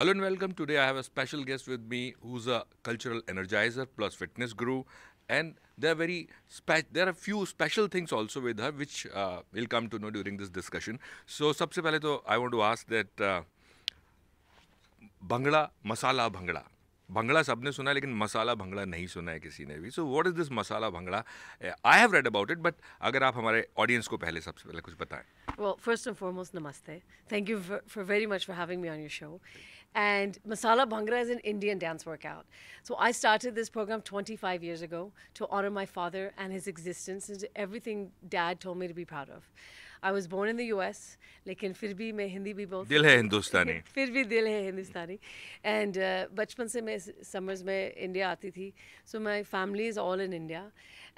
Hello and welcome. Today I have a special guest with me who's a cultural energizer plus fitness guru and there are very there are few special things also with her which uh, we'll come to know during this discussion. So सबसे पहले तो I want to ask that uh, Masala masala Bangla, bhangra सबने सुना है लेकिन मसाला भंगड़ा नहीं सुना है किसी ने भी so what is this masala bhangra I have read about it but अगर आप हमारे ऑडियंस को पहले सबसे पहले कुछ बताएं well first and foremost namaste thank you for very much for having me on your show and Masala Bhangra is an Indian dance workout. So I started this program 25 years ago to honor my father and his existence and everything dad told me to be proud of. I was born in the US, लेकिन फिर भी मैं हिंदी भी बोलती दिल है हिंदुस्तानी फिर भी दिल है हिंदुस्तानी एंड बचपन से summers समर्स India आती थी So my family is all in India.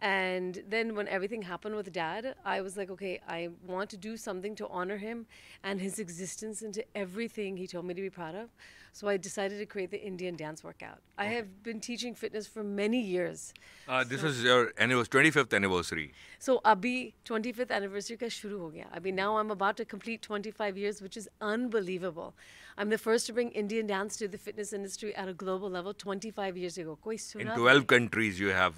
And then when everything happened with dad, I was like, okay, I want to do something to honor him and his existence and to everything he told me to be proud of. So I decided to create the Indian dance workout. I have been teaching fitness for many years. Uh, this so, is your anniversary, 25th anniversary. So abhi 25th anniversary ka shuru ho gaya. mean, now I'm about to complete 25 years, which is unbelievable. I'm the first to bring Indian dance to the fitness industry at a global level 25 years ago. In 12 countries you have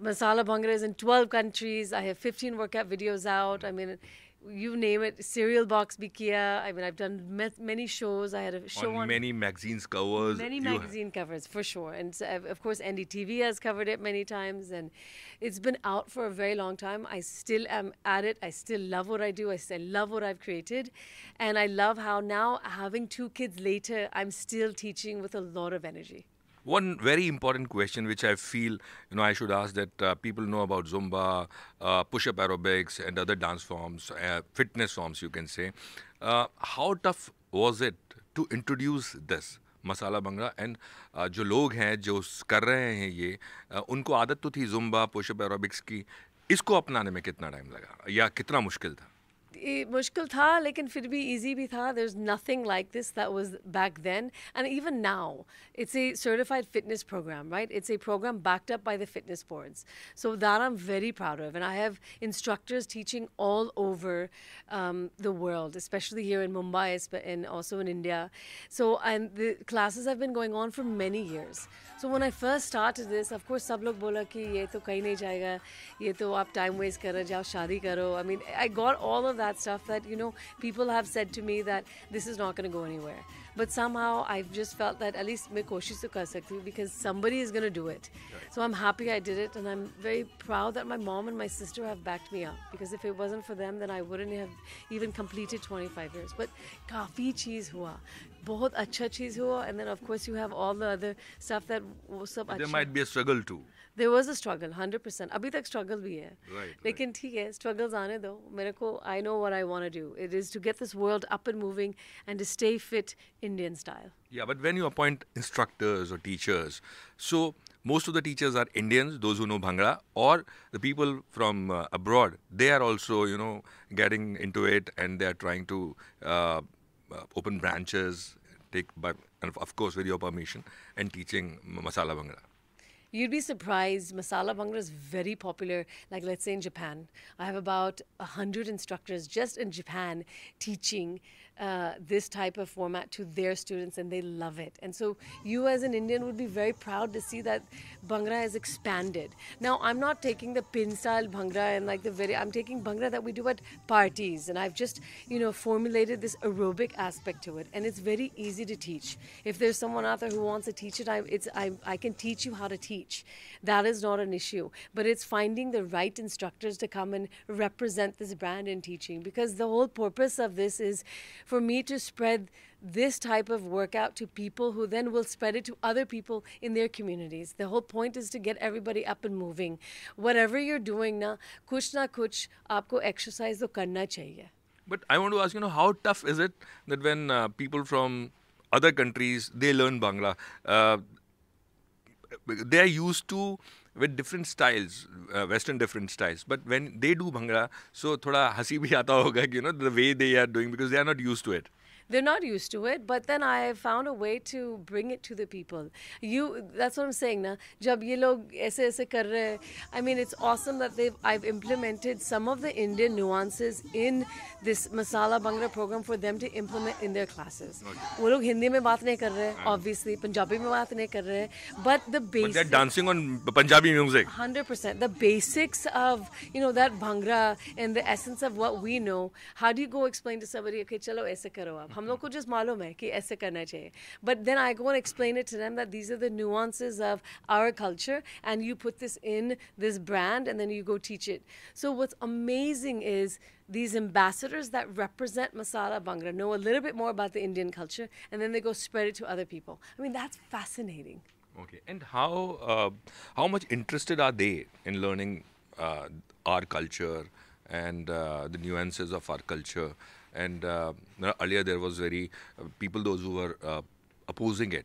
Masala Bhangra is in 12 countries. I have 15 workout videos out. I mean, you name it, cereal box bikia. I mean, I've done many shows. I had a show on, on many magazines covers. Many magazine covers for sure, and so uh, of course NDTV has covered it many times, and it's been out for a very long time. I still am at it. I still love what I do. I still love what I've created, and I love how now having two kids later, I'm still teaching with a lot of energy. One very important question, which I feel you know I should ask that uh, people know about Zumba, uh, push-up aerobics, and other dance forms, uh, fitness forms, you can say. Uh, how tough was it to introduce this? Masala bhangra and जो लोग हैं जो कर रहे हैं ये उनको आदत तो थी जुम्बा पुशअप एरोबिक्स की इसको अपनाने में कितना टाइम लगा या कितना मुश्किल था मुश्किल था लेकिन फिर भी इजी भी था there is nothing like this that was back then and even now it's a certified fitness program right it's a backed up by the fitness boards. So that I'm very proud of. And I have instructors teaching all over um, the world, especially here in Mumbai and also in India. So and the classes have been going on for many years. So when I first started this, of course, sab log bola ki ye to kahin nahi jayega, ye to aap time waste karo, jao I mean, I got all of that that stuff that, you know, people have said to me that this is not going to go anywhere. But somehow I've just felt that at least main koshish to kar because somebody is going to do it. So I'm happy I did it and I'm very proud that my mom and my sister have backed me up because if it wasn't for them then I wouldn't have even completed 25 years. But kafi चीज़ hua, बहुत acha चीज़ hua, and then of course you have all the other stuff that. वो सब अच्छा might be a there was a struggle hundred percent अभी तक struggle भी है लेकिन ठीक है struggles आने दो मेरे को I know I I want do it is to get this world up and moving and stay fit Indian style Yeah, but when you appoint instructors or teachers, so most of the teachers are Indians, those who know Bhangra, or the people from uh, abroad. They are also, you know, getting into it and they are trying to uh, uh open branches, take by, and of course, with your permission, and teaching Masala Bhangra. You'd be surprised. Masala Bhangra is very popular. Like, let's say in Japan, I have about 100 instructors just in Japan teaching uh, this type of format to their students and they love it. And so you as an Indian would be very proud to see that Bhangra has expanded. Now I'm not taking the pin style Bhangra and like the very, I'm taking Bhangra that we do at parties and I've just, you know, formulated this aerobic aspect to it and it's very easy to teach. If there's someone out there who wants to teach it, I, it's, I, I can teach you how to teach. That is not an issue, but it's finding the right instructors to come and represent this brand in teaching because the whole purpose of this is for me to spread this type of workout to people who then will spread it to other people in their communities. The whole point is to get everybody up and moving. Whatever you're doing now, kuch na kuch aapko exercise to karna chahiye. But I want to ask you know how tough is it that when uh, people from other countries they learn Bangla, uh, they are used to with different styles, uh, Western different styles. But when they do bhangra, so thoda hasi bhi aata hoga, you know, the way they are doing because they are not used to it they're not used to it but then i found a way to bring it to the people you that's what i'm saying na jab ye log aise aise kar rahe i mean it's awesome that they've i've implemented some of the indian nuances in this masala bhangra program for them to implement in their classes wo log hindi mein baat nahi kar rahe obviously punjabi mein baat nahi kar rahe but the basic but they're dancing on punjabi music 100% the basics of you know that bhangra and the essence of what we know how do you go explain to somebody okay chalo aise karo aap हम लोग को just मालूम है कि ऐसे करना चाहिए but then I gonna explain it to them that these are the nuances of our culture and you put this in this brand and then you go teach it so what's amazing is these ambassadors that represent Masala Bangla know a little bit more about the Indian culture and then they go spread it to other people. I mean, that's fascinating. Okay, and how uh, how much interested are they in learning uh, our culture and uh, the nuances of our culture? And uh, earlier there was very uh, people those who were uh, opposing it.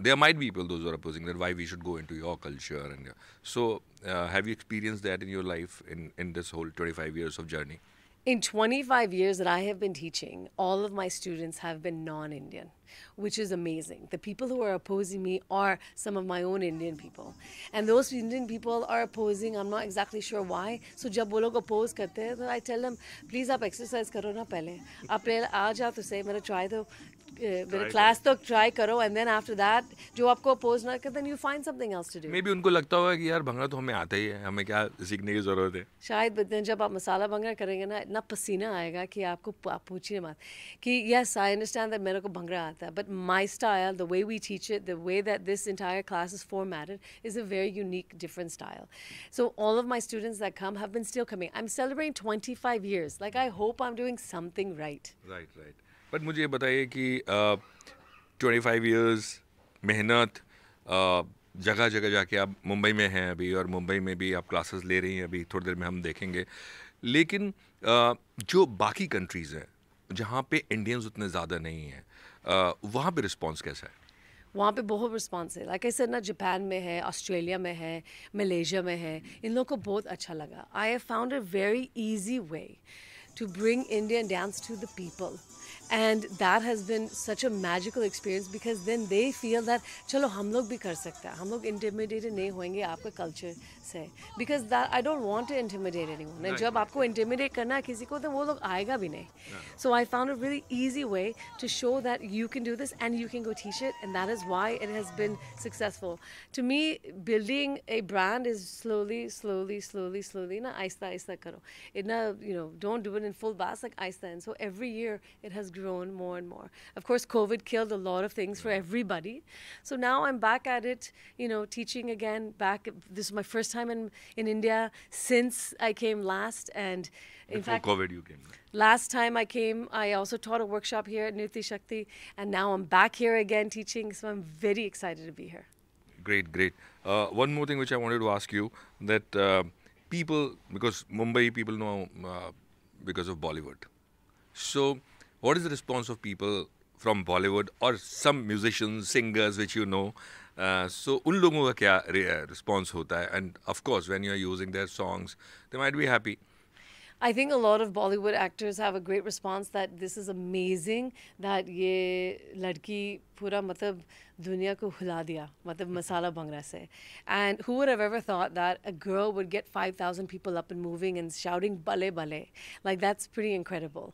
There might be people those who are opposing that why we should go into your culture and so. Uh, have you experienced that in your life in in this whole 25 years of journey? In 25 years that I have been teaching, all of my students have been non Indian, which is amazing. The people who are opposing me are some of my own Indian people. And those Indian people are opposing, I'm not exactly sure why. So जब वो लोग oppose करते हैं, I tell them, please आप exercise करो ना पहले. आप आज आप try to Uh, मेरे क्लास तक ट्राई करो एंड देन आफ्टर दैट जो आपको अपोज ना then you find something else to do maybe उनको लगता होगा कि यार भंगड़ा तो हमें आता ही है हमें क्या सीखने की ज़रूरत है शायद बट देन जब आप मसाला भंगड़ा करेंगे ना इतना पसीना आएगा कि आपको आप पूछिए मत कि यस आई अंडरस्टैंड दैट मेरे को भंगड़ा आता है but my style the way we teach it the way that this entire class is is a very unique different style so all of my students that come have been still coming I am celebrating but मुझे ये बताइए कि twenty five years मेहनत जगह जगह जाके आप मुंबई में हैं अभी और मुंबई में भी आप क्लासेस ले रही हैं अभी थोड़ी देर में हम देखेंगे लेकिन जो बाकी कंट्रीज़ हैं जहाँ पे इंडियंस उतने ज़्यादा नहीं हैं वहाँ पे रिस्पांस कैसा है वहाँ पे बहुत रिस्पॉन्स है लाइक ऐसे ना जापान में है ऑस्ट्रेलिया में है मलेशिया में है इन लोगों को बहुत अच्छा लगा I have found a very easy way to bring Indian dance to the people. And that has been such a magical experience because then they feel that, chalo, hum log bhi kar sakta. Hum log intimidated nahi hoenge aapka culture because that I don't want to intimidate anyone. And जब आपको intimidate करना है किसी को तो वो लोग आएगा So I found a really easy way to show that you can do this and you can go teach it and that is why it has been successful. To me, building a brand is slowly, slowly, slowly, slowly. Na aista aista karo. Itna you know don't do it in full blast like aista. And so every year it has grown more and more. Of course, COVID killed a lot of things for everybody. So now I'm back at it. You know, teaching again. Back. This is my first time time in, in India since I came last. And in Before fact, COVID, you came. Last time I came, I also taught a workshop here at Nirti Shakti, and now I'm back here again teaching. So I'm very excited to be here. Great, great. Uh, one more thing which I wanted to ask you that uh, people, because Mumbai people know uh, because of Bollywood. So, what is the response of people from Bollywood or some musicians, singers which you know सो उन लोगों का क्या response होता है and of course when you are using their songs they might be happy I think a lot of Bollywood actors have a great response that this is amazing that ये लड़की पूरा मतलब दुनिया को हिला दिया मतलब मसाला भंगड़ा से and who would have ever thought that a girl 5000 people up and moving and shouting bale bale like that's pretty incredible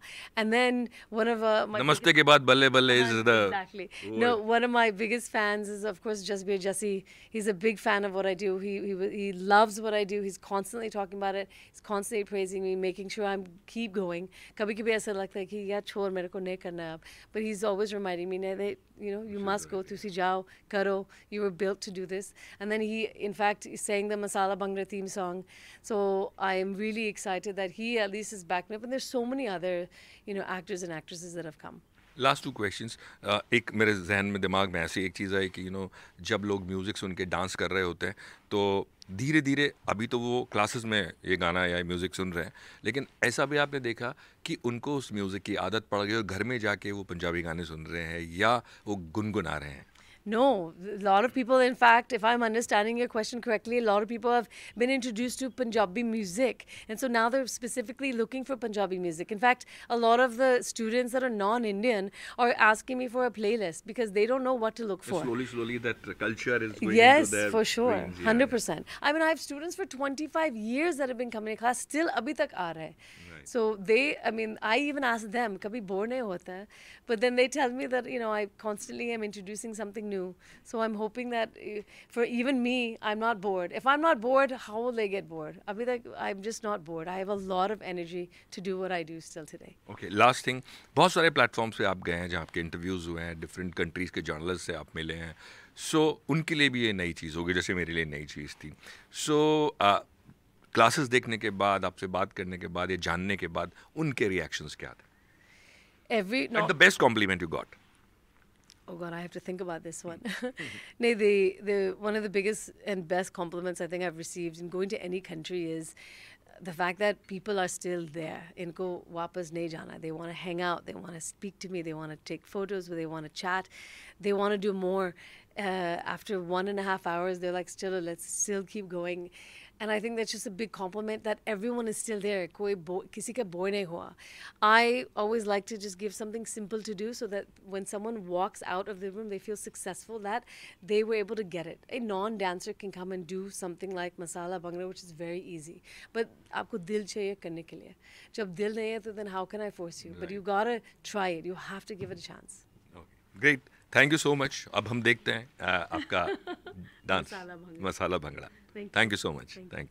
and then one of uh, my namaste biggest, ke baad bale bale is the exactly no one of my biggest fans is of course Jasbir Jesse he's a big fan of what I do he he he loves what I do he's constantly talking about it he's constantly praising me making sure i keep going kabhi kabhi aisa lagta hai ki yaar chhod mere ko nahi karna hai but he's always reminding me you know you must go through jao, karo, you were built to do this. And then he, in fact, sang the Masala Bhangra theme song. So I am really excited that he at least is backing up. And there's so many other, you know, actors and actresses that have come. Last two question एक मेरे जहन में दिमाग में ऐसी एक चीज़ आई कि you know जब लोग म्यूज़िक सुन के डांस कर रहे होते हैं तो धीरे धीरे अभी तो वो क्लासेस में ये गाना या म्यूज़िक सुन रहे हैं लेकिन ऐसा भी आपने देखा कि उनको उस म्यूज़िक की आदत पड़ गई और घर में जाके वो पंजाबी गाने सुन रहे हैं या वो गुनगुना रहे हैं No, a lot of people, in fact, if I'm understanding your question correctly, a lot of people have been introduced to Punjabi music. And so now they're specifically looking for Punjabi music. In fact, a lot of the students that are non Indian are asking me for a playlist because they don't know what to look for. Slowly, slowly, that culture is going Yes, their for sure. Brains, yeah. 100%. I mean, I have students for 25 years that have been coming to class, still abhi tak aa rahe. So they, I mean, I even ask them, kabhi bore nahi hota. But then they tell me that, you know, I constantly am introducing something new. So I'm hoping that eh, for even me, I'm not bored. If I'm not bored, how will they get bored? I will be like, I'm just not bored. I have a lot of energy to do what I do still today. Okay, last thing. बहुत सारे platforms पे आप गए हैं जहाँ आपके interviews हुए हैं डिफरेंट कंट्रीज़ के जर्नलिस्ट से आप मिले हैं सो so, उनके लिए भी ये नई चीज़ होगी जैसे मेरे लिए नई चीज़ थी सो so, uh, क्लासेस देखने के बाद आपसे बात करने के बाद या जानने के बाद उनके रिएक्शंस क्या थे every the best compliment you got Oh God, I have to think about this one. no, the, the one of the biggest and best compliments I think I've received in going to any country is the fact that people are still there. Inko wapas nahi jana. They want to hang out. They want to speak to me. They want to take photos. They want to chat. They want to do more. Uh, after one and a half hours, they're like, still, let's still keep going and I think that's just a big compliment that everyone is still there. Koi किसी का I always like to just give something simple to do so that when someone walks out of the room, they feel successful that they were able to get it. A non-dancer can come and do something like masala bhangra, which is very easy. But आपको dil चाहिए करने के लिए. जब दिल नहीं then how can I force you? Right. But you gotta try it. You have to give it a chance. Okay. Great. Thank you so much अब हम देखते हैं आपका dance masala bhangra thank you so much thank you